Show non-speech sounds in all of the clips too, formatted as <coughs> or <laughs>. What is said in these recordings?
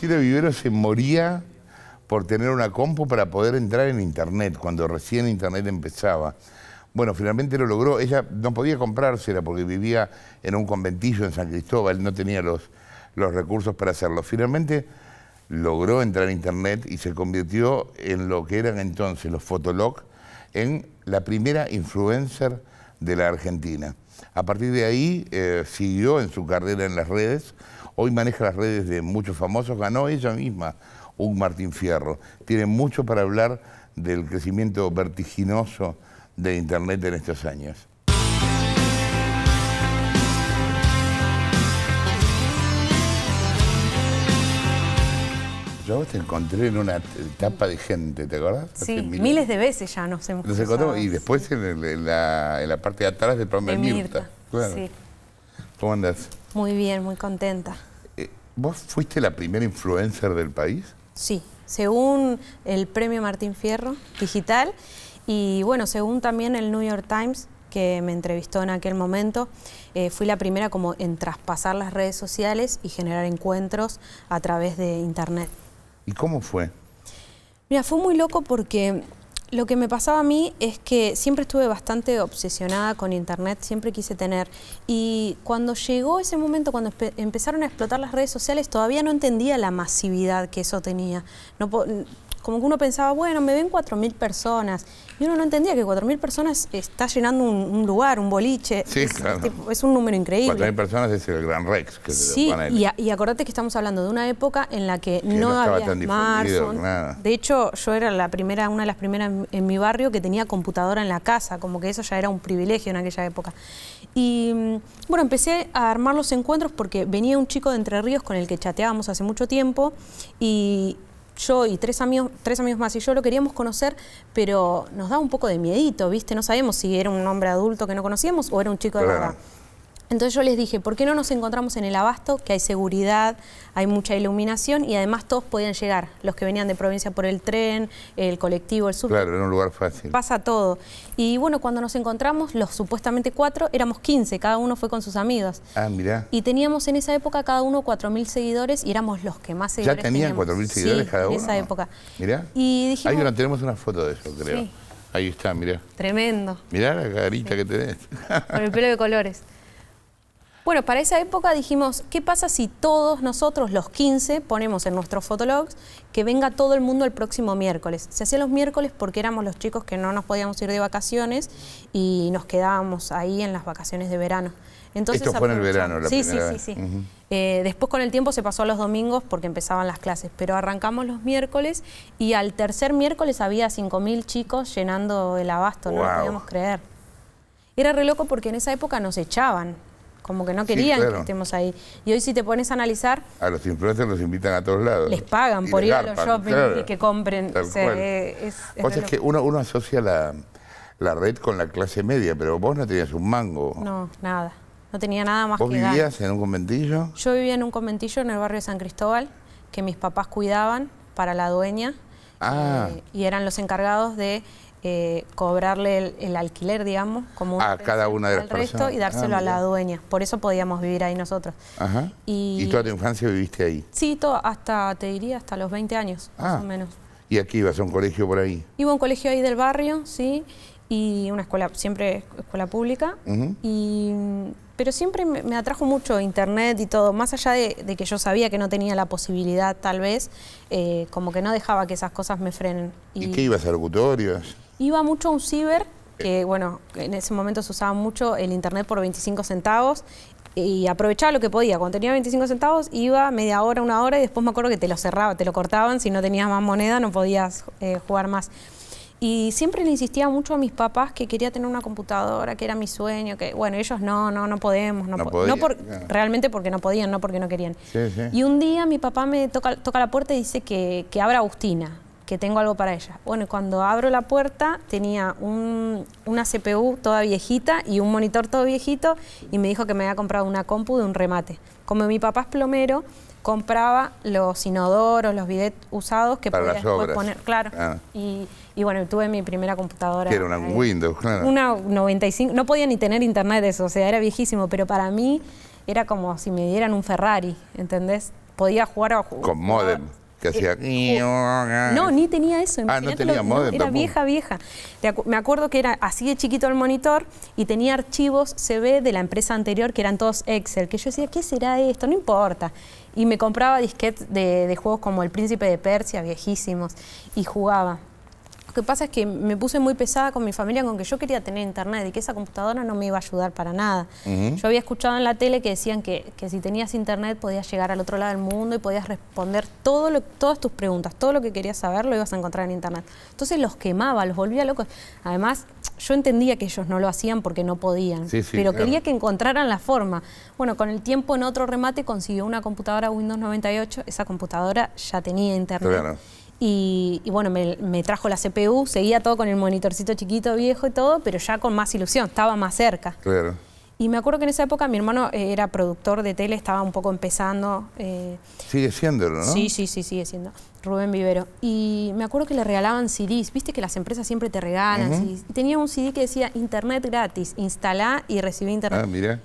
Cecilia Vivero se moría por tener una compu para poder entrar en Internet, cuando recién Internet empezaba. Bueno, finalmente lo logró. Ella no podía comprársela porque vivía en un conventillo en San Cristóbal, no tenía los, recursos para hacerlo. Finalmente logró entrar en Internet y se convirtió en lo que eran entonces los Fotolog, en la primera influencer de la Argentina. A partir de ahí eh, siguió en su carrera en las redes, Hoy maneja las redes de muchos famosos, ganó ella misma un Martín Fierro. Tiene mucho para hablar del crecimiento vertiginoso de Internet en estos años. Yo te encontré en una etapa de gente, ¿te acuerdas? Sí, miles... de veces ya nos hemos nos encontrado. Y después en, la, parte de atrás del programa de, Mirta. ¿Cómo andás? Muy bien, muy contenta. Eh, ¿Vos fuiste la primera influencer del país? Sí, según el premio Martín Fierro Digital y bueno, según también el New York Times que me entrevistó en aquel momento, eh, fui la primera como en traspasar las redes sociales y generar encuentros a través de internet. ¿Y cómo fue? Mira, fue muy loco porque lo que me pasaba a mí es que siempre estuve bastante obsesionada con Internet, siempre quise tener. Y cuando llegó ese momento, cuando empezaron a explotar las redes sociales, todavía no entendía la masividad que eso tenía como que uno pensaba, bueno, me ven 4.000 personas. Y uno no entendía que 4.000 personas está llenando un, lugar, un boliche. Sí, es, claro. es un número increíble. 4.000 personas es el Gran Rex. Que sí, y, y, acordate que estamos hablando de una época en la que, no, había Nada. De hecho, yo era la primera, una de las primeras en, mi barrio que tenía computadora en la casa, como que eso ya era un privilegio en aquella época. Y mm, bueno, empecé a armar los encuentros porque venía un chico de Entre Ríos con el que chateábamos hace mucho tiempo y yo y tres amigos, tres amigos más y yo lo queríamos conocer, pero nos da un poco de miedito, ¿viste? No sabemos si era un hombre adulto que no conocíamos o era un chico de verdad. Entonces yo les dije, ¿por qué no nos encontramos en el abasto? Que hay seguridad, hay mucha iluminación y además todos podían llegar, los que venían de provincia por el tren, el colectivo, el sur. Claro, era un lugar fácil. Pasa todo. Y bueno, cuando nos encontramos, los supuestamente cuatro, éramos 15, cada uno fue con sus amigos. Ah, mirá. Y teníamos en esa época cada uno 4.000 seguidores y éramos los que más seguidores ¿Ya tenían 4.000 seguidores cada uno? en esa época. Mirá. Y dije, Ahí tenemos una foto de eso, creo. Ahí está, mirá. Tremendo. Mirá la carita que tenés. Con el pelo de colores. <laughs> Bueno, para esa época dijimos, ¿qué pasa si todos nosotros, los 15, ponemos en nuestros fotologs que venga todo el mundo el próximo miércoles? Se hacía los miércoles porque éramos los chicos que no nos podíamos ir de vacaciones y nos quedábamos ahí en las vacaciones de verano. Entonces, Esto el verano, sí, sí, sí, sí, eh, después con el tiempo se pasó a los domingos porque empezaban las clases, pero arrancamos los miércoles y al tercer miércoles había 5.000 chicos llenando el abasto, no lo podíamos creer. Era re loco porque en esa época nos echaban, como que no querían que estemos ahí. Y hoy si te pones a analizar... A los influencers los invitan a todos lados. Les pagan por ir a los shopping y que compren. o sea, eh, es, que uno, asocia la, red con la clase media, pero vos no tenías un mango. No, nada. No tenía nada más ¿Vos vivías en un conventillo? Yo vivía en un conventillo en el barrio de San Cristóbal, que mis papás cuidaban para la dueña. Ah. Eh, y eran los encargados de eh, cobrarle el, alquiler, digamos, como a cada una de las resto y dárselo ah, a la dueña. Por eso podíamos vivir ahí nosotros. Y, toda tu infancia viviste ahí? Sí, todo, hasta, te diría, hasta los 20 años, ah. más o menos. ¿Y aquí ibas a un colegio por ahí? Iba a un colegio ahí del barrio, sí, y una escuela, siempre escuela pública. y, pero siempre me, atrajo mucho internet y todo, más allá de, que yo sabía que no tenía la posibilidad, tal vez, eh, como que no dejaba que esas cosas me frenen. ¿Y, ¿Y qué ibas a locutorios? Iba mucho a un ciber, que bueno, en ese momento se usaba mucho el internet por 25 centavos y aprovechaba lo que podía. Cuando tenía 25 centavos iba media hora, una hora y después me acuerdo que te lo cerraba, te lo cortaban, si no tenías más moneda no podías eh, jugar más. Y siempre le insistía mucho a mis papás que quería tener una computadora, que era mi sueño, que bueno, ellos no, no, no podemos, no, no, por, realmente porque no podían, no porque no querían. Y un día mi papá me toca, toca la puerta y dice que, que abra Agustina que tengo algo para ella. Bueno, cuando abro la puerta tenía un, una CPU toda viejita y un monitor todo viejito y me dijo que me había comprado una compu de un remate. Como mi papá es plomero, compraba los inodoros, los bidets usados que para podía obras. poner. Claro. Ah. Y, bueno, tuve mi primera computadora. Que era una eh, Windows, claro. Una 95. No podía ni tener internet eso, o sea, era viejísimo, pero para mí era como si me dieran un Ferrari, ¿entendés? Podía jugar a... Con modem. Eh, no, ni tenía eso. Ah, no tenía moda Era vieja, vieja. Me acuerdo que era así de chiquito el monitor y tenía archivos CV de la empresa anterior que eran todos Excel, que yo decía, ¿qué será esto? No importa. Y me compraba disquetes de, de juegos como El Príncipe de Persia, viejísimos, y jugaba. Lo que pasa es que me puse muy pesada con mi familia con que yo quería tener internet y que esa computadora no me iba a ayudar para nada. Yo había escuchado en la tele que decían que, que, si tenías internet podías llegar al otro lado del mundo y podías responder todo lo, todas tus preguntas, todo lo que querías saber lo ibas a encontrar en internet. Entonces los quemaba, los volvía locos. Además, yo entendía que ellos no lo hacían porque no podían, pero quería que encontraran la forma. Bueno, con el tiempo en otro remate consiguió una computadora Windows 98, esa computadora ya tenía internet. Y, bueno, me, trajo la CPU, seguía todo con el monitorcito chiquito, viejo y todo, pero ya con más ilusión, estaba más cerca. Claro. Y me acuerdo que en esa época mi hermano eh, era productor de tele, estaba un poco empezando. Eh, sigue siendo, ¿no? Sí, sí, sí, sigue siendo. Rubén Vivero. Y me acuerdo que le regalaban CDs, viste que las empresas siempre te regalan. CDs. Tenía un CD que decía Internet gratis, instalá y recibí Internet. Ah, mira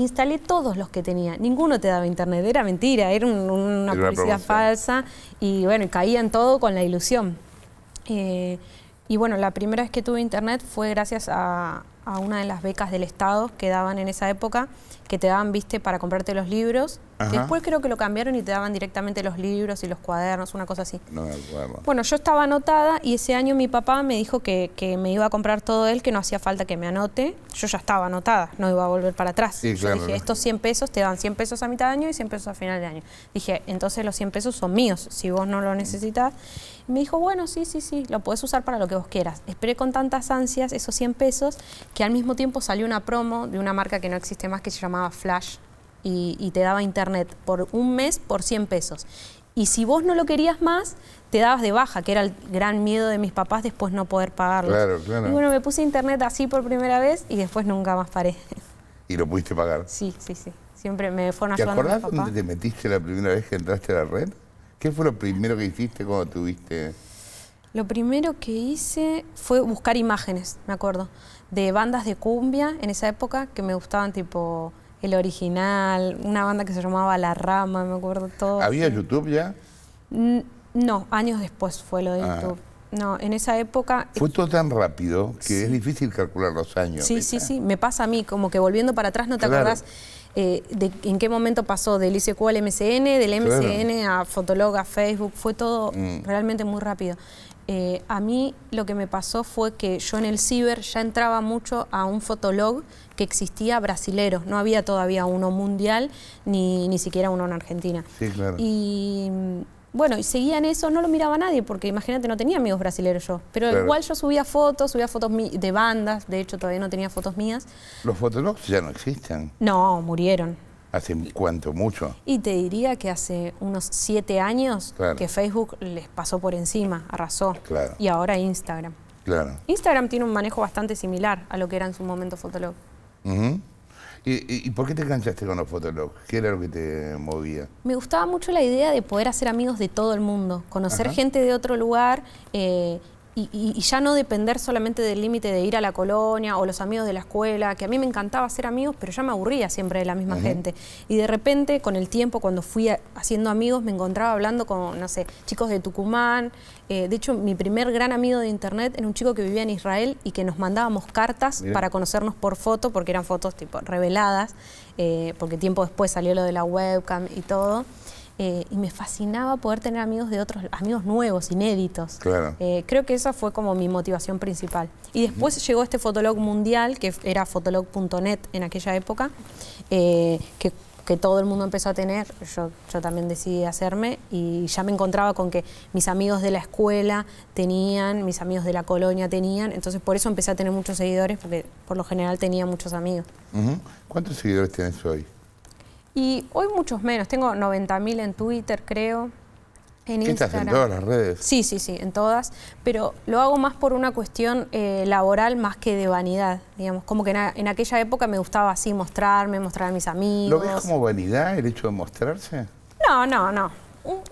instalé todos los que tenía. Ninguno te daba internet, era mentira, era una, publicidad falsa y bueno, caían todo con la ilusión. Eh, y bueno, la primera vez que tuve internet fue gracias a, a, una de las becas del Estado que daban en esa época, que te daban, viste, para comprarte los libros Después creo que lo cambiaron y te daban directamente los libros y los cuadernos, una cosa así. No Bueno, yo estaba anotada y ese año mi papá me dijo que, me iba a comprar todo él, que no hacía falta que me anote. Yo ya estaba anotada, no iba a volver para atrás. yo dije, estos 100 pesos te dan 100 pesos a mitad de año y 100 pesos a final de año. Dije, entonces los 100 pesos son míos, si vos no lo necesitas. me dijo, bueno, sí, sí, sí, lo podés usar para lo que vos quieras. Esperé con tantas ansias esos 100 pesos que al mismo tiempo salió una promo de una marca que no existe más que se llamaba Flash y, te daba internet por un mes por 100 pesos. Y si vos no lo querías más, te dabas de baja, que era el gran miedo de mis papás después no poder pagarlo. Claro, claro. Y bueno, me puse internet así por primera vez y después nunca más paré. ¿Y lo pudiste pagar? Sí, sí, sí. Siempre me fueron ayudando. ¿Te acordás dónde te metiste la primera vez que entraste a la red? ¿Qué fue lo primero que hiciste cuando tuviste...? Lo primero que hice fue buscar imágenes, me acuerdo, de bandas de cumbia en esa época que me gustaban tipo el original, una banda que se llamaba La Rama, me acuerdo todo. ¿Había YouTube ya? no, años después fue lo de ah. YouTube. No, en esa época... Fue todo tan rápido que es difícil calcular los años. Sí, sí, sí, me pasa a mí, como que volviendo para atrás no te acuerdas eh, de en qué momento pasó del ICQ al MCN, del MCN a Fotolog, a Facebook, fue todo mm. realmente muy rápido. Eh, a mí lo que me pasó fue que yo en el ciber ya entraba mucho a un fotolog que existía brasilero no había todavía uno mundial ni, ni siquiera uno en Argentina. Sí, claro. Y mm, bueno, y seguían eso, no lo miraba nadie, porque imagínate, no tenía amigos brasileños yo. Pero igual yo subía fotos, subía fotos de bandas, de hecho todavía no tenía fotos mías. ¿Los fotologs ya no existen? No, murieron. ¿Hace cuánto? ¿Mucho? Y te diría que hace unos siete años que Facebook les pasó por encima, arrasó. Claro. Y ahora Instagram. Claro. Instagram tiene un manejo bastante similar a lo que era en su momento Fotolog. ¿Y, por qué te enganchaste con los Fotolog? ¿Qué era lo que te movía? Me gustaba mucho la idea de poder hacer amigos de todo el mundo, conocer gente de otro lugar eh, y, ya no depender solamente del límite de ir a la colonia o los amigos de la escuela, que a mí me encantaba ser amigos, pero ya me aburría siempre de la misma gente. Y de repente, con el tiempo, cuando fui haciendo amigos, me encontraba hablando con, no sé, chicos de Tucumán. Eh, de hecho, mi primer gran amigo de internet era un chico que vivía en Israel y que nos mandábamos cartas para conocernos por foto, porque eran fotos tipo reveladas, eh, porque tiempo después salió lo de la webcam y todo. Eh, y me fascinaba poder tener amigos de otros, amigos nuevos, inéditos. Eh, creo que esa fue como mi motivación principal. Y después llegó este Fotolog mundial, que era fotolog.net en aquella época, eh, que, todo el mundo empezó a tener, yo, yo también decidí hacerme y ya me encontraba con que mis amigos de la escuela tenían, mis amigos de la colonia tenían, entonces por eso empecé a tener muchos seguidores, porque por lo general tenía muchos amigos. ¿Cuántos seguidores tienes hoy? Y hoy muchos menos, tengo 90.000 en Twitter, creo. En Instagram. en todas las redes? Sí, sí, sí, en todas. Pero lo hago más por una cuestión eh, laboral más que de vanidad, digamos. Como que en, aquella época me gustaba así mostrarme, mostrar a mis amigos. ¿Lo ves como vanidad el hecho de mostrarse? No, no, no.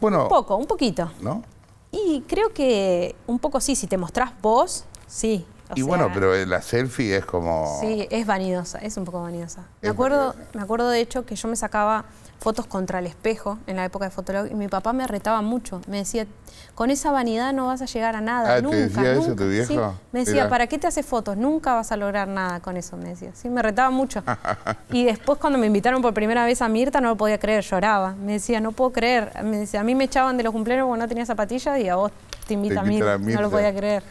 bueno, un poco, un poquito. ¿No? Y creo que un poco sí, si te mostrás vos, sí, y bueno, pero la selfie es como... Sí, es vanidosa, es un poco vanidosa. Me acuerdo, me acuerdo de hecho que yo me sacaba fotos contra el espejo en la época de Fotolog y mi papá me retaba mucho. Me decía, con esa vanidad no vas a llegar a nada, ah, nunca, ¿te decía Eso, tu viejo? Me decía, ¿para qué te haces fotos? Nunca vas a lograr nada con eso, me decía. Sí, me retaba mucho. <laughs> y después cuando me invitaron por primera vez a Mirta no lo podía creer, lloraba. Me decía, no puedo creer. Me decía, a mí me echaban de los cumpleaños porque no tenía zapatillas y a vos te invita, a Mirta. No lo podía creer.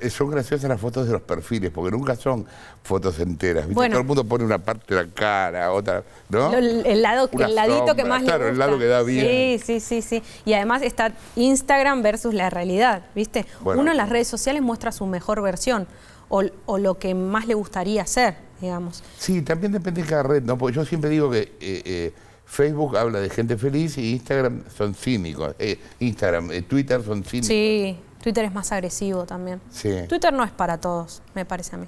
Eh, son graciosas las fotos de los perfiles, porque nunca son fotos enteras. Todo el mundo pone una parte de la cara, otra, el, lado, el ladito que más le el lado que da bien. Sí, sí, sí, sí. Y además está Instagram versus la realidad, ¿viste? Uno en las redes sociales muestra su mejor versión o, lo que más le gustaría hacer, digamos. Sí, también depende de cada red, ¿no? yo siempre digo que... Eh, eh, Facebook habla de gente feliz y Instagram son cínicos. Instagram, Twitter son cínicos. Sí. Twitter es más agresivo también. Twitter no es para todos, me parece a mí.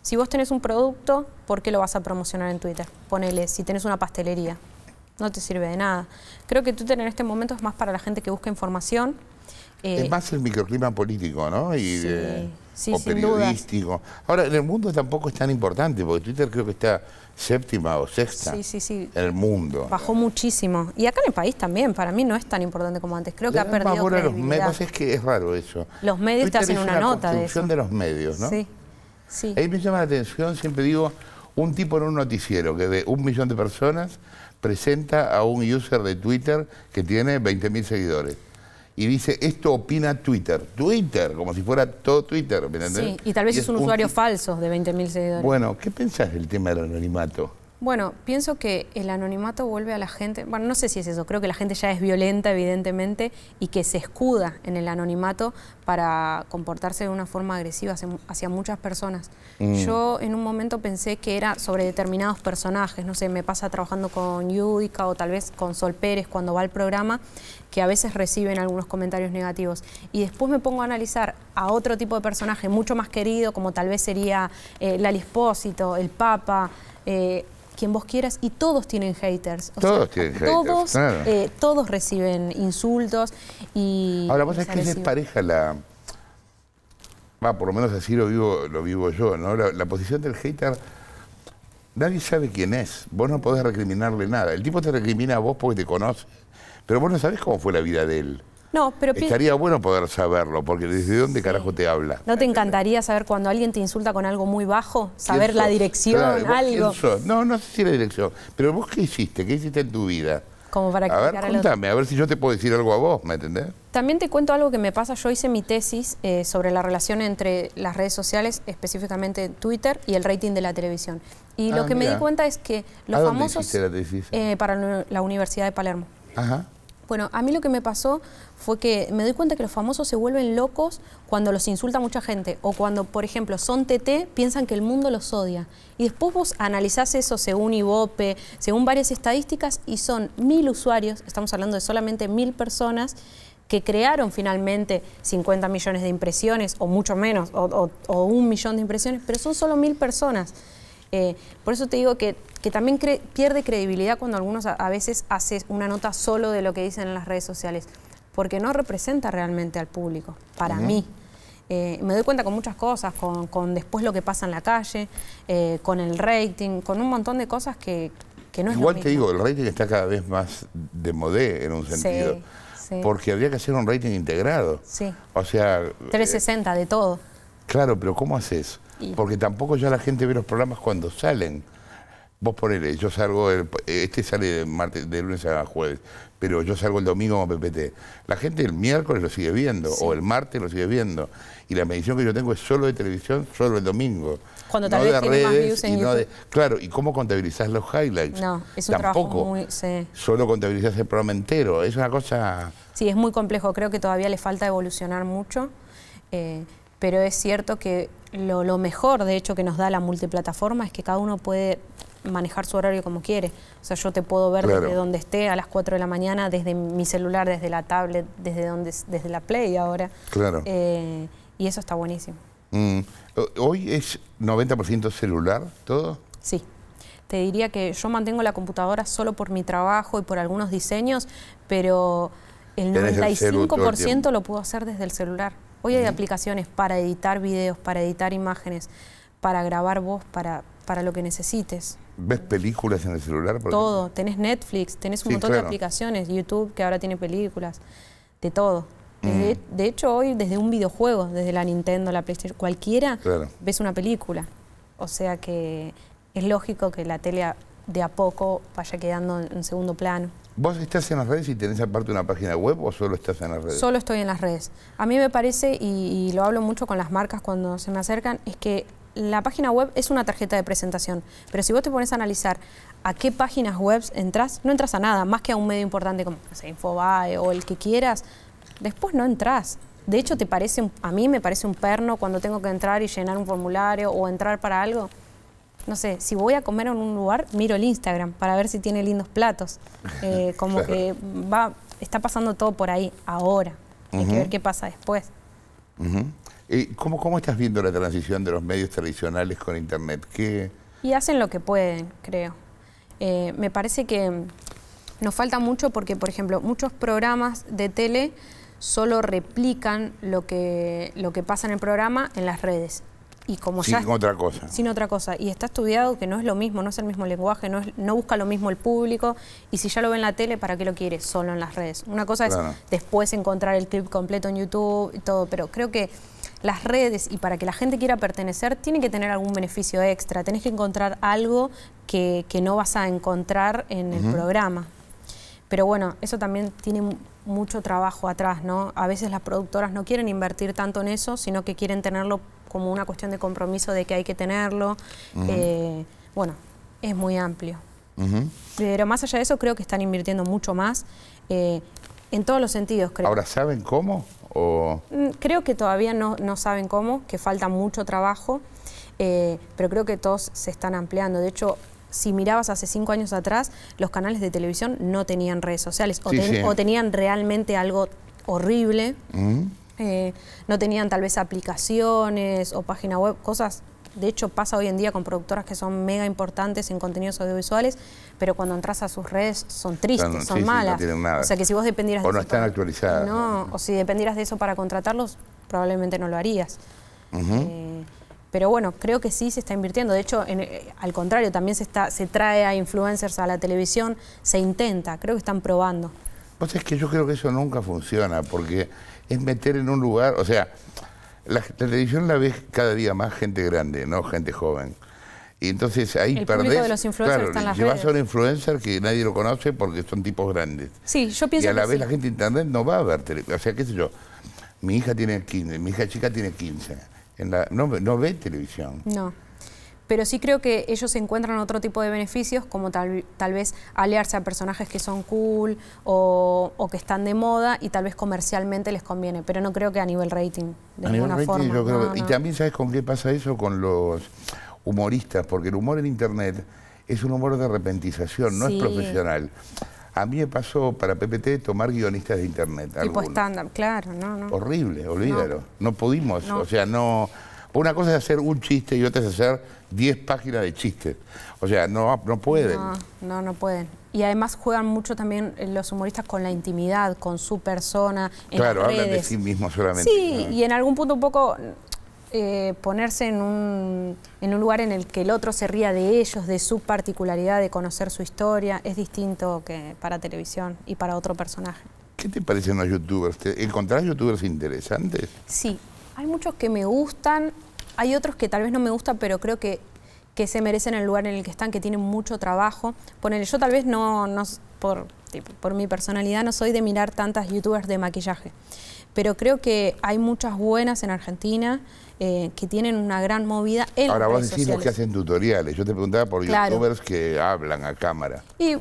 Si vos tenés un producto, ¿por qué lo vas a promocionar en Twitter? Ponele, si tenés una pastelería, no te sirve de nada. Creo que Twitter en este momento es más para la gente que busca información. Eh, es más el microclima político, ¿no? Y sí, sí, o periodístico. Ahora, en el mundo tampoco es tan importante, porque Twitter creo que está séptima o sexta en el mundo. Bajó muchísimo. Y acá en el país también, para mí no es tan importante como antes. Creo que ha perdido credibilidad. Los medios, es que es raro eso. Los medios te hacen una, nota de eso. de los medios, ¿no? Sí, sí. Ahí me llama la atención, siempre digo, un tipo en un noticiero que de un millón de personas presenta a un user de Twitter que tiene 20.000 seguidores y dice, esto opina Twitter. Twitter, como si fuera todo Twitter, Sí, y tal vez es, un, usuario falso de 20.000 seguidores. Bueno, ¿qué pensás del tema del anonimato? Bueno, pienso que el anonimato vuelve a la gente, bueno, no sé si es eso, creo que la gente ya es violenta evidentemente y que se escuda en el anonimato para comportarse de una forma agresiva hacia, muchas personas. Mm. Yo en un momento pensé que era sobre determinados personajes, no sé, me pasa trabajando con Yudica o tal vez con Sol Pérez cuando va al programa que a veces reciben algunos comentarios negativos, y después me pongo a analizar a otro tipo de personaje mucho más querido, como tal vez sería eh, alispósito, el Papa, eh, quien vos quieras, y todos tienen haters. todos tienen eh, todos reciben insultos y. Ahora, vos es que es pareja la. Va, por lo menos así lo vivo, lo vivo yo, ¿no? La, la posición del hater Nadie sabe quién es. Vos no podés recriminarle nada. El tipo te recrimina a vos porque te conoce. Pero vos no sabés cómo fue la vida de él. No, pero Estaría bueno poder saberlo, porque desde dónde carajo te habla. ¿No te encantaría saber cuando alguien te insulta con algo muy bajo? Saber la dirección, algo. No, no sé si la dirección. Pero vos qué hiciste, qué hiciste en tu vida como para a ver, cuéntame, a, ver si yo te puedo decir algo a vos, ¿me entendés? También te cuento algo que me pasa. Yo hice mi tesis eh, sobre la relación entre las redes sociales, específicamente Twitter, y el rating de la televisión. Y lo ah, que me di cuenta es que los dónde famosos. la tesis? Eh, para la Universidad de Palermo. Ajá. Bueno, a mí lo que me pasó fue que me doy cuenta que los famosos se vuelven locos cuando los insulta mucha gente o cuando, por ejemplo, son TT, piensan que el mundo los odia. Y después vos analizás eso según IVOPE, según varias estadísticas y son mil usuarios, estamos hablando de solamente mil personas que crearon finalmente 50 millones de impresiones o mucho menos, o, o un millón de impresiones, pero son solo mil personas. Eh, por eso te digo que, también pierde credibilidad cuando algunos a, veces haces una nota solo de lo que dicen en las redes sociales, porque no representa realmente al público, para mí. Eh, me doy cuenta con muchas cosas, con, después lo que pasa en la calle, eh, con el rating, con un montón de cosas que, no es igual. te digo, el rating está cada vez más de modé en un sentido. Porque habría que hacer un rating integrado. Sí. O sea... 360 de todo. Claro, pero ¿cómo haces? Porque tampoco ya la gente ve los programas cuando salen. Vos ponele, yo salgo, el, este sale de, de lunes a jueves, pero yo salgo el domingo como PPT. La gente el miércoles lo sigue viendo, o el martes lo sigue viendo. Y la medición que yo tengo es solo de televisión, solo el domingo. Cuando tal vez más views en Claro, ¿y cómo contabilizás los highlights? No, es un Trabajo muy... Solo contabilizás el programa entero. Es una cosa... Sí, es muy complejo. Creo que todavía le falta evolucionar mucho. Eh, pero es cierto que lo, mejor, de hecho, que nos da la multiplataforma es que cada uno puede manejar su horario como quiere. O sea, yo te puedo ver desde donde esté a las 4 de la mañana, desde mi celular, desde la tablet, desde, donde, desde la Play ahora. Claro. Eh, y eso está buenísimo. Mm. ¿Hoy es 90% celular todo? Sí. Te diría que yo mantengo la computadora solo por mi trabajo y por algunos diseños, pero el 95% lo puedo hacer desde el celular. Hoy hay aplicaciones para editar videos, para editar imágenes, para grabar voz, para, para lo que necesites. ¿Ves películas en el celular? todo, tenés Netflix, tenés un montón de aplicaciones, YouTube que ahora tiene películas, de todo. Mm. De hecho, hoy desde un videojuego, desde la Nintendo, la PlayStation, cualquiera, ves una película. O sea que es lógico que la tele de a poco vaya quedando en segundo plano. ¿Vos estás en las redes y tenés aparte una página web o solo estás en las redes? Solo estoy en las redes. A mí me parece, y, lo hablo mucho con las marcas cuando se me acercan, es que la página web es una tarjeta de presentación. Pero si vos te pones a analizar a qué páginas web entras, no entras a nada, más que a un medio importante como no Infobae o el que quieras, después no entras. De hecho, te parece, a mí me parece un perno cuando tengo que entrar y llenar un formulario o entrar para algo no sé, si voy a comer en un lugar, miro el Instagram para ver si tiene lindos platos. <laughs> Eh, como que va, está pasando todo por ahí ahora. Hay que ver qué pasa después. ¿Y cómo, estás viendo la transición de los medios tradicionales con Internet? ¿Qué... Y hacen lo que pueden, creo. Eh, me parece que nos falta mucho porque, por ejemplo, muchos programas de tele solo replican lo que, lo que pasa en el programa en las redes y como sin otra cosa. Sin otra cosa. Y está estudiado que no es lo mismo, no es el mismo lenguaje, no, no busca lo mismo el público. Y si ya lo ve en la tele, ¿para qué lo quiere? Solo en las redes. Una cosa es después encontrar el clip completo en YouTube y todo, pero creo que las redes y para que la gente quiera pertenecer, tiene que tener algún beneficio extra. Tenés que encontrar algo que, no vas a encontrar en el programa. Pero bueno, eso también tiene mucho trabajo atrás, ¿no? A veces las productoras no quieren invertir tanto en eso, sino que quieren tenerlo como una cuestión de compromiso de que hay que tenerlo. Eh, bueno, es muy amplio. Pero más allá de eso, creo que están invirtiendo mucho más eh, en todos los sentidos, creo. ¿Ahora saben cómo? O... Mm, creo que todavía no, no, saben cómo, que falta mucho trabajo, eh, pero creo que todos se están ampliando. De hecho, si mirabas hace cinco años atrás, los canales de televisión no tenían redes sociales o, tenían realmente algo horrible. Eh, no tenían tal vez aplicaciones o página web, cosas de hecho, pasa hoy en día con productoras que son mega importantes en contenidos audiovisuales, pero cuando entras a sus redes son tristes, son malas. o sea que si vos dependieras o no están actualizadas. No, o si dependieras de eso para contratarlos, probablemente no lo harías. Eh, pero bueno, creo que sí se está invirtiendo. De hecho, eh, al contrario, también se, está, se trae a influencers a la televisión, se intenta, creo que están probando. Vos es que yo creo que eso nunca funciona, porque es meter en un lugar, o sea, la, televisión la ve cada día más gente grande, no gente joven. Y entonces ahí el De los influencers claro, llevas a un influencer que nadie lo conoce porque son tipos grandes. Sí, yo pienso. Y a la vez la gente de internet no va a ver televisión. O sea, qué sé yo. Mi hija tiene 15, mi hija chica tiene 15. En la, no ve televisión. No pero sí creo que ellos encuentran otro tipo de beneficios, como tal, tal vez aliarse a personajes que son cool o, que están de moda y tal vez comercialmente les conviene, pero no creo que a nivel rating, de a forma. Y también sabes con qué pasa eso con los humoristas, porque el humor en Internet es un humor de arrepentización, no es profesional. A mí me pasó para PPT tomar guionistas de internet. Tipo estándar, claro, Horrible, olvídalo. No, pudimos, o sea, no... Una cosa es hacer un chiste y otra es hacer 10 páginas de chistes. O sea, no, no pueden. No, no, pueden. Y además juegan mucho también eh, los humoristas con la intimidad, con su persona. En claro, hablan de sí mismos solamente. Sí, y en algún punto un poco eh, ponerse en un, en un lugar en el que el otro se ría de ellos, de su particularidad, de conocer su historia, es distinto que para televisión y para otro personaje. ¿Qué te parecen los youtubers? ¿Encontrás youtubers interesantes? Sí, hay muchos que me gustan, hay otros que tal vez no me gusta, pero creo que, que se merecen el lugar en el que están, que tienen mucho trabajo. Ponele, yo tal vez no, no por, por mi personalidad, no soy de mirar tantas youtubers de maquillaje, pero creo que hay muchas buenas en Argentina. Eh, que tienen una gran movida en Ahora vos decís lo que hacen tutoriales. Yo te preguntaba por youtubers que hablan a cámara. Y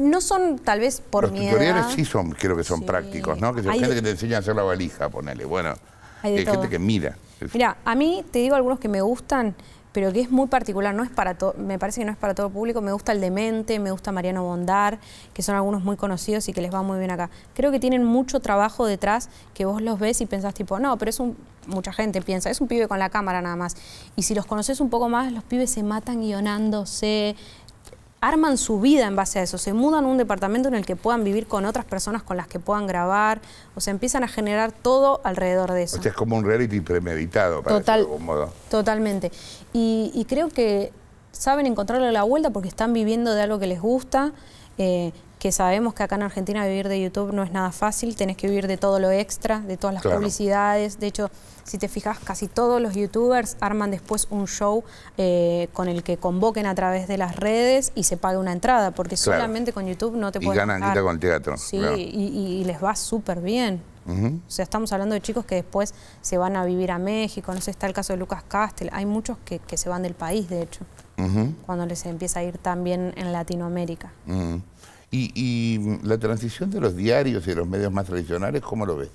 no son tal vez por Los tutoriales sí son, creo que son prácticos, ¿no? Que hay gente que te enseña a hacer la valija, ponele. Bueno, hay eh, gente que mira. Mira, a mí te digo algunos que me gustan, pero que es muy particular, no es para todo, me parece que no es para todo el público, me gusta el Demente, me gusta Mariano Bondar, que son algunos muy conocidos y que les va muy bien acá. Creo que tienen mucho trabajo detrás que vos los ves y pensás tipo, no, pero es un, mucha gente piensa, es un pibe con la cámara nada más. Y si los conoces un poco más, los pibes se matan guionándose, arman su vida en base a eso, se mudan a un departamento en el que puedan vivir con otras personas con las que puedan grabar, o se empiezan a generar todo alrededor de eso. es como un reality premeditado, para modo. Totalmente. Y, creo que saben encontrarle la vuelta porque están viviendo de algo que les gusta. Eh, que sabemos que acá en Argentina vivir de YouTube no es nada fácil, tenés que vivir de todo lo extra, de todas las publicidades, de hecho, si te fijas, casi todos los youtubers arman después un show eh, con el que convoquen a través de las redes y se paga una entrada, porque solamente con YouTube no te puedes... Y ganan guita con el teatro. Sí, y, les va súper bien. O sea, estamos hablando de chicos que después se van a vivir a México, no sé, está el caso de Lucas Castel, hay muchos que, se van del país, de hecho, cuando les empieza a ir tan bien en Latinoamérica. Y, la transición de los diarios y de los medios más tradicionales, ¿cómo lo ves?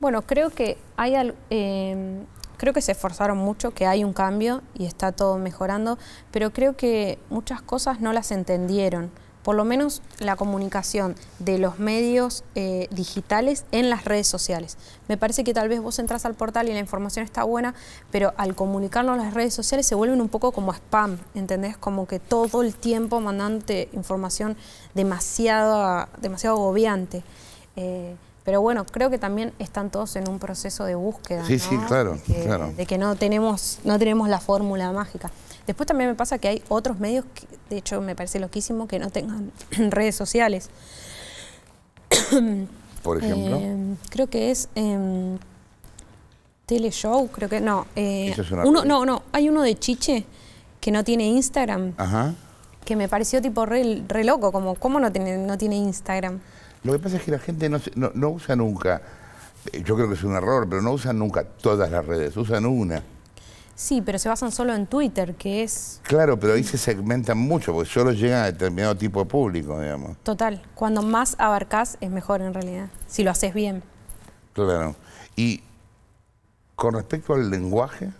Bueno, creo que hay em, creo que se esforzaron mucho, que hay un cambio y está todo mejorando, pero creo que muchas cosas no las entendieron por lo menos la comunicación de los medios eh, digitales en las redes sociales. Me parece que tal vez vos entras al portal y la información está buena, pero al comunicarnos las redes sociales se vuelven un poco como spam, ¿entendés? Como que todo el tiempo mandándote información demasiado, demasiado agobiante. Eh, pero bueno, creo que también están todos en un proceso de búsqueda. sí, de que, De que no tenemos, no tenemos la fórmula mágica. Después también me pasa que hay otros medios, que, de hecho me parece loquísimo que no tengan <clears throat> redes sociales. <coughs> Por ejemplo. Em, creo que es eh, em, Teleshow, creo que no. Eh, uno, no, no, hay uno de Chiche que no tiene Instagram. Ajá. Que me pareció tipo re, loco, como ¿cómo no tiene, no tiene Instagram? Lo que pasa es que la gente no, no, no usa nunca, eh, yo creo que es un error, pero no usan nunca todas las redes, usan una. Sí, pero se basan solo en Twitter, que es... Claro, pero ahí se segmentan mucho, porque solo llegan a determinado tipo de público, digamos. Total, cuando más abarcas es mejor en realidad, si lo haces bien. Claro. Y con respecto al lenguaje,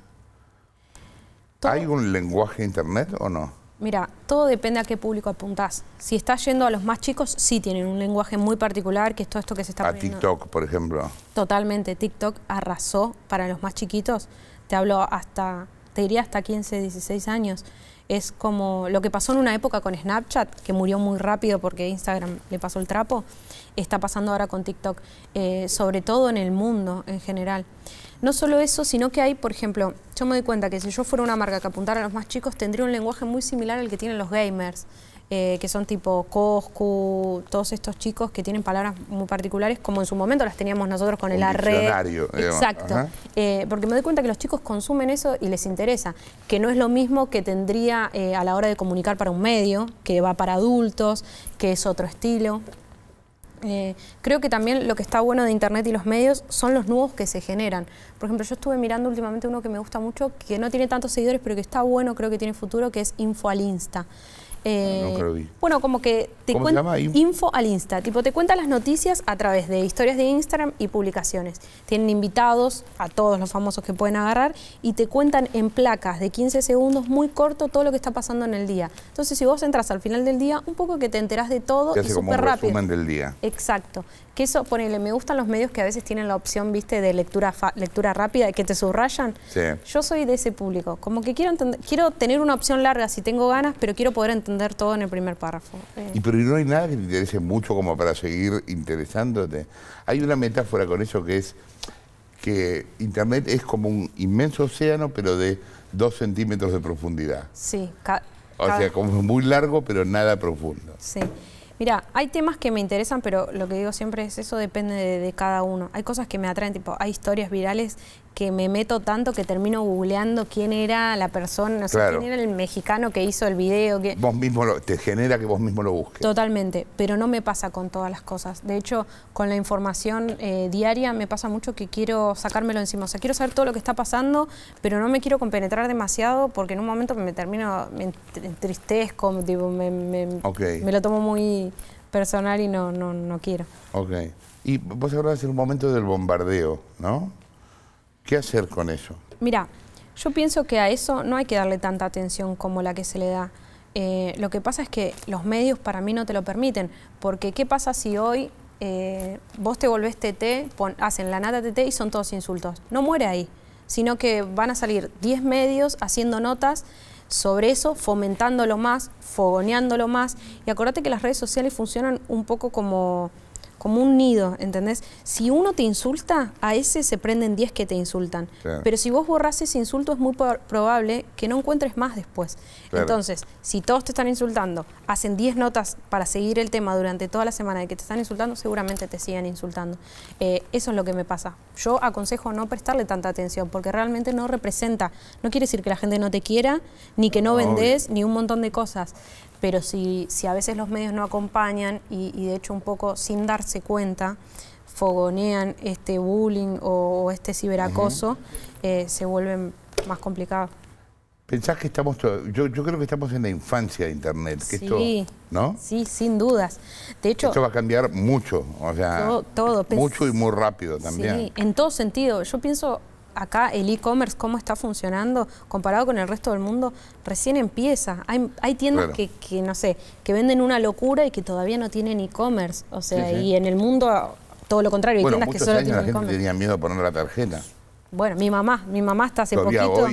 ¿hay un lenguaje internet o no? Mira, todo depende a qué público apuntás. Si estás yendo a los más chicos, sí tienen un lenguaje muy particular, que es todo esto que se está A TikTok, por ejemplo. Totalmente, TikTok arrasó para los más chiquitos te hablo hasta, te diría hasta 15, 16 años, es como lo que pasó en una época con Snapchat, que murió muy rápido porque Instagram le pasó el trapo, está pasando ahora con TikTok, eh, sobre todo en el mundo en general. No solo eso, sino que hay, por ejemplo, yo me doy cuenta que si yo fuera una marca que apuntara a los más chicos, tendría un lenguaje muy similar al que tienen los gamers. Eh, que son tipo Coscu, todos estos chicos que tienen palabras muy particulares, como en su momento las teníamos nosotros con el arre. Exacto. Eh, porque me doy cuenta que los chicos consumen eso y les interesa, que no es lo mismo que tendría eh, a la hora de comunicar para un medio, que va para adultos, que es otro estilo. creo que también lo que está bueno de Internet y los medios son los nuevos que se generan. Por ejemplo, yo estuve mirando últimamente uno que me gusta mucho, que no tiene tantos seguidores, pero que está bueno, creo que tiene futuro, que es Info Insta. Eh, creo bueno, como que te cuenta info al Insta, tipo te cuenta las noticias a través de historias de Instagram y publicaciones. Tienen invitados a todos los famosos que pueden agarrar y te cuentan en placas de 15 segundos muy corto todo lo que está pasando en el día. Entonces, si vos entras al final del día, un poco que te enterás de todo y súper rápido. Resumen del día. Exacto que eso, ponele, me gustan los medios que a veces tienen la opción, viste, de lectura, rápida lectura rápida, que te subrayan. Yo soy de ese público, como que quiero, quiero tener una opción larga si tengo ganas, pero quiero poder entender todo en el primer párrafo. Eh. Y pero no hay nada que te interese mucho como para seguir interesándote. Hay una metáfora con eso que es que Internet es como un inmenso océano, pero de dos centímetros de profundidad. Sí. O sea, como muy largo, pero nada profundo. Sí. Mira, hay temas que me interesan, pero lo que digo siempre es eso depende de, cada uno. Hay cosas que me atraen, tipo, hay historias virales que me meto tanto que termino googleando quién era la persona, quién era el mexicano que hizo el video. Que... Vos mismo lo, te genera que vos mismo lo busques. Totalmente, pero no me pasa con todas las cosas. De hecho, con la información eh, diaria me pasa mucho que quiero sacármelo encima. O sea, quiero saber todo lo que está pasando, pero no me quiero compenetrar demasiado porque en un momento me termino, me entristezco, me, lo tomo muy personal y no, no, no quiero. Ok. Y vos hablabas en un momento del bombardeo, ¿no? ¿Qué hacer con eso? Mira, yo pienso que a eso no hay que darle tanta atención como la que se le da. Eh, lo que pasa es que los medios para mí no te lo permiten, porque ¿qué pasa si hoy eh, vos te volvés TT, hacen la nata TT y son todos insultos? No muere ahí, sino que van a salir 10 medios haciendo notas sobre eso, fomentándolo más, fogoneándolo más. Y acordate que las redes sociales funcionan un poco como como un nido, ¿entendés? Si uno te insulta, a ese se prenden 10 que te insultan. Pero si vos borras ese insulto, es muy probable que no encuentres más después. Entonces, si todos te están insultando, hacen 10 notas para seguir el tema durante toda la semana de que te están insultando, seguramente te sigan insultando. Eh, eso es lo que me pasa. Yo aconsejo no prestarle tanta atención porque realmente no representa. No quiere decir que la gente no te quiera, ni que no vendés, ni un montón de cosas pero si, si a veces los medios no acompañan y, de hecho un poco sin darse cuenta, fogonean este bullying o, este ciberacoso, eh, se vuelven más complicados. Pensás que estamos, yo, yo creo que estamos en la infancia de Internet, sí, ¿no? Sí, sin dudas. De hecho, esto va a cambiar mucho, o sea, todo, todo. mucho y muy rápido también. Sí, en todo sentido. Yo pienso acá el e-commerce, cómo está funcionando comparado con el resto del mundo, recién empieza. Hay, hay tiendas que, no sé, que venden una locura y que todavía no tienen e-commerce. O sea, y en el mundo todo lo contrario. Hay tiendas que solo años tienen la gente tenía miedo a poner la tarjeta. Bueno, mi mamá, mi mamá está hace poquito.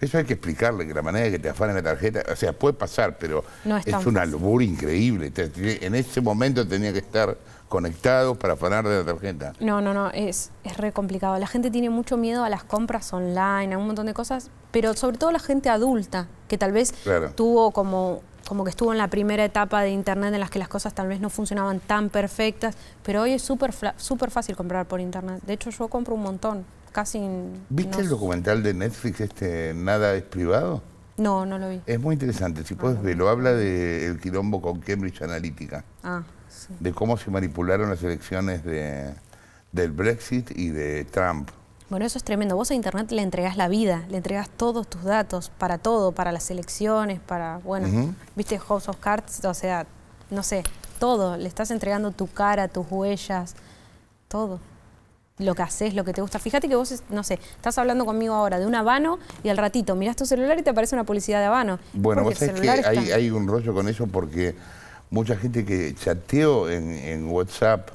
Eso hay que explicarle que la manera de que te afanen la tarjeta, o sea, puede pasar, pero es, un una increíble. En ese momento tenía que estar conectado para afanar de la tarjeta. No, no, no, es, es re complicado. La gente tiene mucho miedo a las compras online, a un montón de cosas, pero sobre todo la gente adulta, que tal vez tuvo como como que estuvo en la primera etapa de Internet en las que las cosas tal vez no funcionaban tan perfectas, pero hoy es súper super fácil comprar por Internet. De hecho, yo compro un montón. ¿Viste el documental de Netflix, este Nada es privado? No, no lo vi. Es muy interesante, si ah, puedes verlo. Habla del quilombo con Cambridge Analytica. Ah, sí. De cómo se manipularon las elecciones de, del Brexit y de Trump. Bueno, eso es tremendo. Vos a Internet le entregás la vida, le entregás todos tus datos, para todo, para las elecciones, para, bueno, viste House of Cards, o sea, no sé, todo. Le estás entregando tu cara, tus huellas, todo lo que haces, lo que te gusta. Fíjate que vos, no sé, estás hablando conmigo ahora de un habano y al ratito mirás tu celular y te aparece una publicidad de habano. Bueno, vos sabés que hay, un rollo con eso porque mucha gente que chateó en, WhatsApp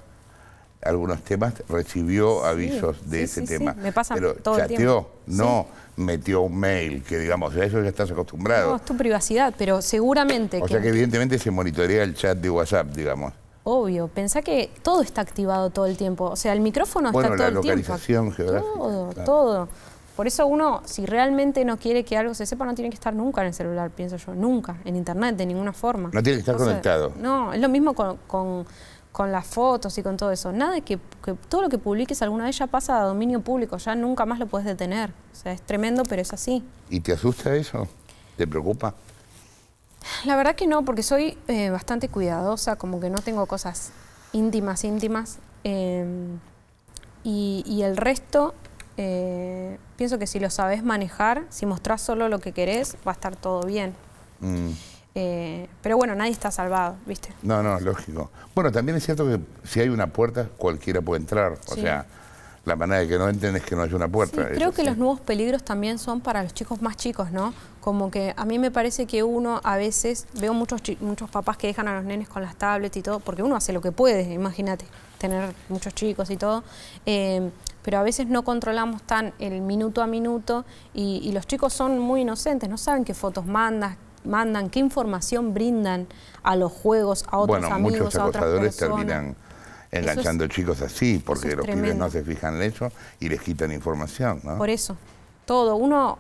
algunos temas recibió avisos de ese tema. Me pasa chateó, no metió un mail, que digamos, a eso ya estás acostumbrado. No, es tu privacidad, pero seguramente... O sea que evidentemente se monitorea el chat de WhatsApp, digamos. Obvio, pensá que todo está activado todo el tiempo. O sea, el micrófono está todo el tiempo. la localización geográfica. Todo, todo. Por eso uno, si realmente no quiere que algo se sepa, no tiene que estar nunca en el celular, pienso yo. Nunca, en internet, de ninguna forma. No tiene que estar conectado. No, es lo mismo con, con, las fotos y con todo eso. Nada que, que, todo lo que publiques alguna vez ya pasa a dominio público, ya nunca más lo puedes detener. O sea, es tremendo, pero es así. ¿Y te asusta eso? ¿Te preocupa? La verdad que no, porque soy eh, bastante cuidadosa, como que no tengo cosas íntimas, íntimas. Em, y, el resto, eh, pienso que si lo sabes manejar, si mostrás solo lo que querés, va a estar todo bien. Mm. Eh, pero bueno, nadie está salvado, ¿viste? No, no, lógico. Bueno, también es cierto que si hay una puerta, cualquiera puede entrar. O sea, la manera de que no entren es que no hay una puerta. creo que los nuevos peligros también son para los chicos más chicos, ¿no? Como que a mí me parece que uno a veces, veo muchos, muchos papás que dejan a los nenes con las tablets y todo, porque uno hace lo que puede, imagínate, tener muchos chicos y todo. Eh, pero a veces no controlamos tan el minuto a minuto y, los chicos son muy inocentes, no saben qué fotos mandas, mandan, qué información brindan a los juegos, a otros amigos, a otras personas. terminan enganchando chicos así, porque los pibes no se fijan en eso y les quitan información, ¿no? Por eso, todo. Uno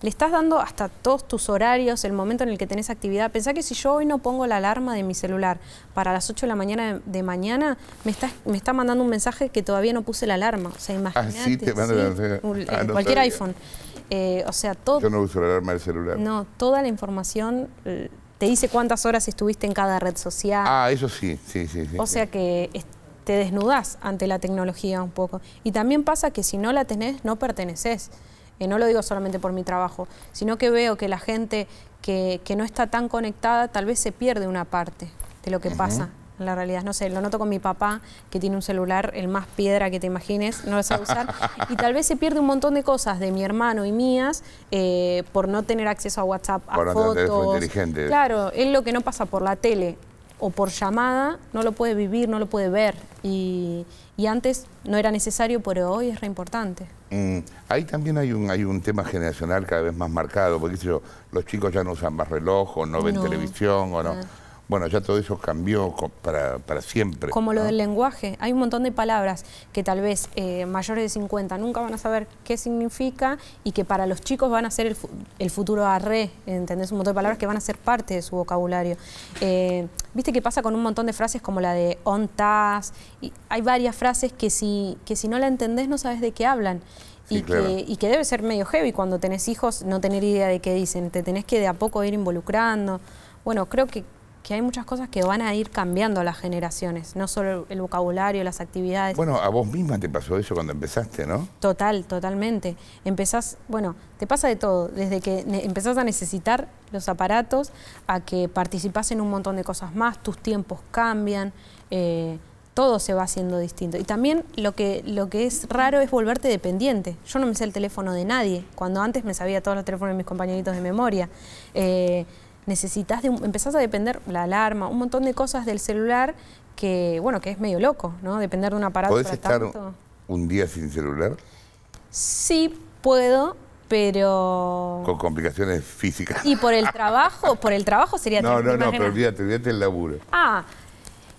le estás dando hasta todos tus horarios, el momento en el que tenés actividad. Pensá que si yo hoy no pongo la alarma de mi celular para las 8 de la mañana de mañana, me está, me está mandando un mensaje que todavía no puse la alarma. O sea, imagínate. Ah, sí, te manda la... Ah, eh, cualquier iPhone. Eh, o sea, todo. Yo no uso la alarma del celular. No, toda la información eh, te dice cuántas horas estuviste en cada red social. Ah, eso sí, sí, sí. sí o sea que te desnudas ante la tecnología un poco. Y también pasa que si no la tenés, no perteneces. Eh, no lo digo solamente por mi trabajo, sino que veo que la gente que, no está tan conectada tal vez se pierde una parte de lo que pasa en la realidad. No sé, lo noto con mi papá, que tiene un celular, el más piedra que te imagines, no lo sabe usar. <laughs> y tal vez se pierde un montón de cosas de mi hermano y mías eh, por no tener acceso a WhatsApp, a fotos. Claro, es lo que no pasa por la tele o por llamada, no lo puede vivir, no lo puede ver. Y, antes no era necesario, pero hoy es re importante. Mm, ahí también hay un, hay un tema generacional cada vez más marcado, porque los chicos ya no usan más reloj, o no ven televisión, o no. Ah. Bueno, ya todo eso cambió para, para siempre. Como lo del lenguaje. Hay un montón de palabras que tal vez eh, mayores de 50 nunca van a saber qué significa y que para los chicos van a ser el, futuro arre, ¿entendés? Un montón de palabras que van a ser parte de su vocabulario. Eh, Viste que pasa con un montón de frases como la de ontas. Y hay varias frases que si, que si no la entendés no sabes de qué hablan. y, que, y, que, debe ser medio heavy cuando tenés hijos no tener idea de qué dicen. Te tenés que de a poco ir involucrando. Bueno, creo que que hay muchas cosas que van a ir cambiando las generaciones, no solo el vocabulario, las actividades. Bueno, a vos misma te pasó eso cuando empezaste, ¿no? Total, totalmente. Empezás, bueno, te pasa de todo, desde que empezás a necesitar los aparatos, a que participás en un montón de cosas más, tus tiempos cambian, eh, todo se va haciendo distinto. Y también lo que, lo que es raro es volverte dependiente. Yo no me sé el teléfono de nadie, cuando antes me sabía todos los teléfonos de mis compañeritos de memoria. Eh, necesitas de empezás a depender la alarma, un montón de cosas del celular que, bueno, que es medio loco, ¿no? Depender de un aparato ¿Podés estar un día sin celular? Sí, puedo, pero... Con complicaciones físicas. Y por el trabajo, por el trabajo sería... <laughs> No, no, no, pero olvídate, olvídate el laburo. Ah,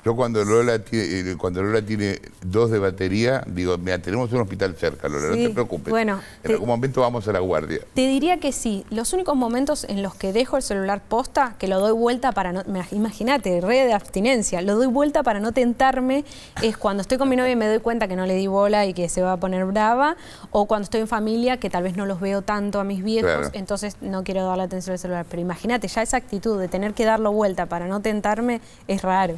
yo cuando Lola, tiene, eh, cuando Lola tiene dos de batería, digo, mira, tenemos un hospital cerca, Lola, no te preocupes. Bueno, en algún momento vamos a la guardia. Te diría que sí. Los únicos momentos en los que dejo el celular posta, que lo doy vuelta para no... Imagínate, red de abstinencia. Lo doy vuelta para no tentarme. Es cuando estoy con mi novia y me doy cuenta que no le di bola y que se va a poner brava. O cuando estoy en familia, que tal vez no los veo tanto a mis viejos, entonces no quiero darle atención al celular. Pero imagínate, ya esa actitud de tener que darlo vuelta para no tentarme es raro.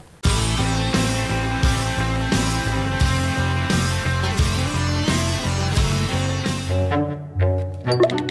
Thank you.